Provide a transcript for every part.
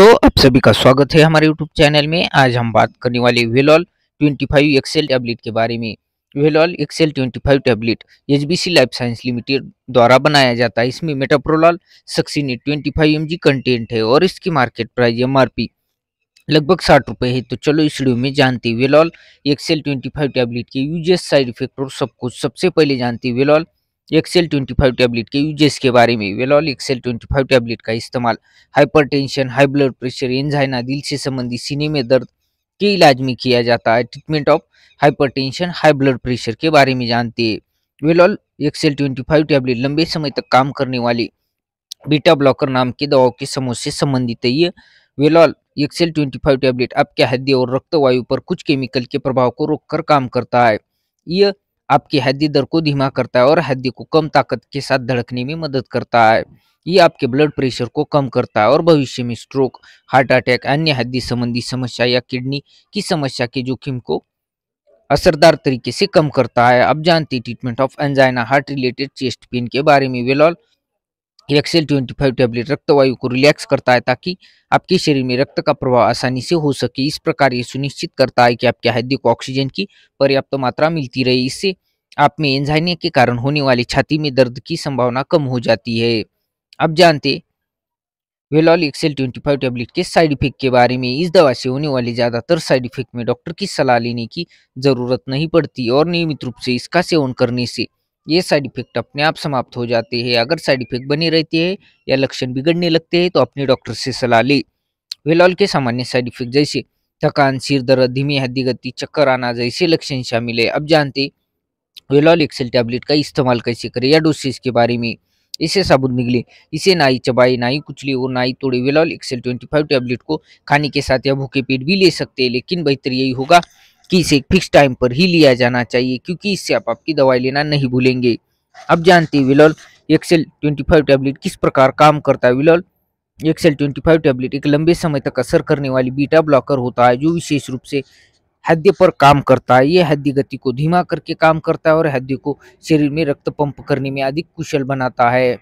दोस्तों आप सभी का स्वागत है हमारे YouTube चैनल में आज हम बात करने वाले वेलॉल 25 एक्सेल टैबलेट के बारे में Velol XL 25 tablet H life science limited द्वारा बनाया जाता है इसमें मेटाप्रोलॉल सक्सीनेट 25 एमजी कंटेंट है और इसकी मार्केट प्राइस एमआरपी लगभग साठ रुपये है तो चलो इस वीडियो में जानते वेलॉल एक्सेल 25 टैबलेट के यूजेस साइड इफेक्ट और सब कुछ सबसे पहले जानते वेलॉल एक्सेल 25 टैबलेट के यूजेस के बारे में वेलॉल एक्सेल 25 टैबलेट का इस्तेमाल hypertension, high blood pressure angina दिल से संबंधित सीने में दर्द के इलाज में किया जाता है treatment of hypertension, high blood pressure के बारे में जानते हैं वेलॉल एक्सेल 25 टैबलेट लंबे समय तक काम करने वाली बीटा ब्लॉकर नाम के दवाओं के समूह से संबंधित है वेलॉल एक्सेल 25 टैबलेट आपके हृदय और रक्त वायु पर कुछ केमिकल के प्रभाव को रोककर काम करता है यह आपकी हड्डी दर को धीमा करता है और हड्डी को कम ताकत के साथ धड़कने में मदद करता है ये आपके ब्लड प्रेशर को कम करता है और भविष्य में स्ट्रोक हार्ट अटैक अन्य हड्डी संबंधी समस्या या किडनी की समस्या के जोखिम को असरदार तरीके से कम करता है अब जानते treatment of angina heart related chest pain के बारे में Velol XL twenty five tablet रक्तवायु को रिलैक्स करता है ताकि आपके शरीर में रक्त का प्रवाह आसानी से हो सके इस प्रकार ये सुनिश्चित करता है कि आपके हृदय को ऑक्सीजन की पर्याप्त तो मात्रा मिलती रहे इससे आप में एंजाइनिया के कारण होने वाली छाती में दर्द की संभावना कम हो जाती है अब जानते Velol XL twenty five tablet के साइड इफेक्ट के बारे में इस दवा से होने वाले ज़्यादातर साइड इफेक्ट में डॉक्टर की सलाह लेने की ज़रूरत नहीं पड़ती और नियमित रूप से इसका सेवन करने से ये साइड इफेक्ट अपने आप समाप्त हो जाते हैं अगर साइड इफेक्ट बनी रहती है या लक्षण बिगड़ने लगते हैं तो अपने डॉक्टर से सलाह ली वेलॉल के सामान्य साइड इफेक्ट जैसे थकान सिर दर्द धीमी हद्दी गति चक्कर आना जैसे लक्षण शामिल है अब जानते वेलॉल एक्सेल टैबलेट का इस्तेमाल कैसे करें या डोसेज के बारे में इसे साबुन निकले इसे ना ही चबाई ना ही कुचली और ना ही तोड़े Velol XL twenty five tablet को खाने के साथ या भूखे पेट भी ले सकते हैं लेकिन बेहतर यही होगा कि इसे फिक्स टाइम पर ही लिया जाना चाहिए क्योंकि इससे आप आपकी दवाई लेना नहीं भूलेंगे अब जानते हैं विलोल एक्सेल 25 टैबलेट किस प्रकार काम करता है विलोल एक्सेल 25 टैबलेट एक लंबे समय तक असर करने वाली बीटा ब्लॉकर होता है जो विशेष रूप से हृदय पर काम करता है यह हृदय गति को धीमा करके काम करता है और हृदय को शरीर में रक्त पंप करने में अधिक कुशल बनाता है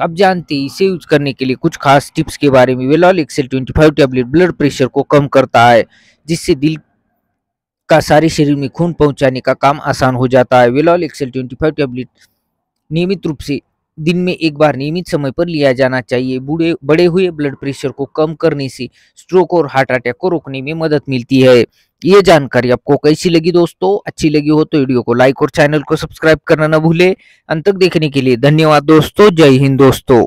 अब जानते हैं इसे यूज करने के लिए कुछ खास टिप्स के बारे में Velol XL 25 tablet blood pressure को कम करता है जिससे दिल का सारे शरीर में खून पहुंचाने का काम आसान हो जाता है Velol XL twenty five tablet नियमित रूप से दिन में एक बार नियमित समय पर लिया जाना चाहिए बूढ़े बड़े हुए ब्लड प्रेशर को कम करने से स्ट्रोक और हार्ट अटैक को रोकने में मदद मिलती है ये जानकारी आपको कैसी लगी दोस्तों अच्छी लगी हो तो वीडियो को लाइक और चैनल को सब्सक्राइब करना न भूले अंत तक देखने के लिए धन्यवाद दोस्तों जय हिंद दोस्तों